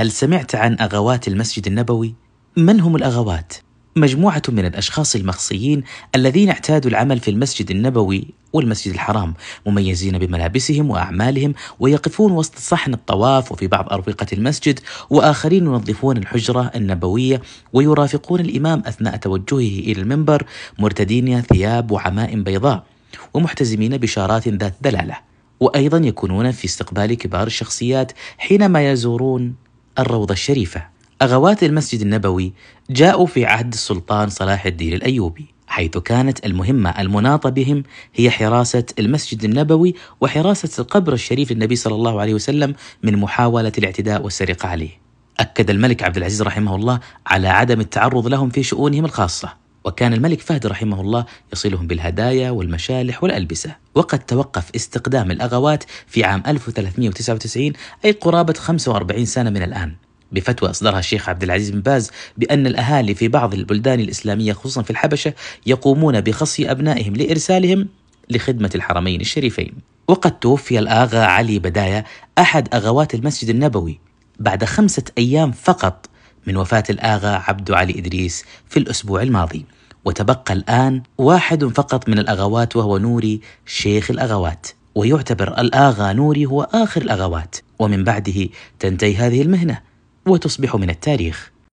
هل سمعت عن أغوات المسجد النبوي؟ من هم الأغوات؟ مجموعة من الأشخاص المخصيين الذين اعتادوا العمل في المسجد النبوي والمسجد الحرام مميزين بملابسهم وأعمالهم ويقفون وسط صحن الطواف وفي بعض أروقة المسجد وآخرين ينظفون الحجرة النبوية ويرافقون الإمام أثناء توجهه إلى المنبر مرتدين ثياب وعمائم بيضاء ومحتزمين بشارات ذات دلاله وايضا يكونون في استقبال كبار الشخصيات حينما يزورون الروضة الشريفة أغوات المسجد النبوي جاءوا في عهد السلطان صلاح الدين الأيوبي حيث كانت المهمة المناطة بهم هي حراسة المسجد النبوي وحراسة القبر الشريف للنبي صلى الله عليه وسلم من محاولة الاعتداء والسرقة عليه. أكد الملك عبد العزيز رحمه الله على عدم التعرض لهم في شؤونهم الخاصة، وكان الملك فهد رحمه الله يصلهم بالهدايا والمشالح والألبسة وقد توقف استقدام الأغوات في عام 1399 أي قرابة 45 سنة من الآن بفتوى أصدرها الشيخ عبد العزيز بن باز بأن الأهالي في بعض البلدان الإسلامية خصوصا في الحبشة يقومون بخصي أبنائهم لإرسالهم لخدمة الحرمين الشريفين وقد توفي الآغا علي بدايا أحد أغوات المسجد النبوي بعد خمسة أيام فقط من وفاة الآغا عبد علي إدريس في الأسبوع الماضي وتبقى الآن واحد فقط من الأغوات وهو نوري شيخ الأغوات ويعتبر الآغا نوري هو آخر الأغوات ومن بعده تنتهي هذه المهنة وتصبح من التاريخ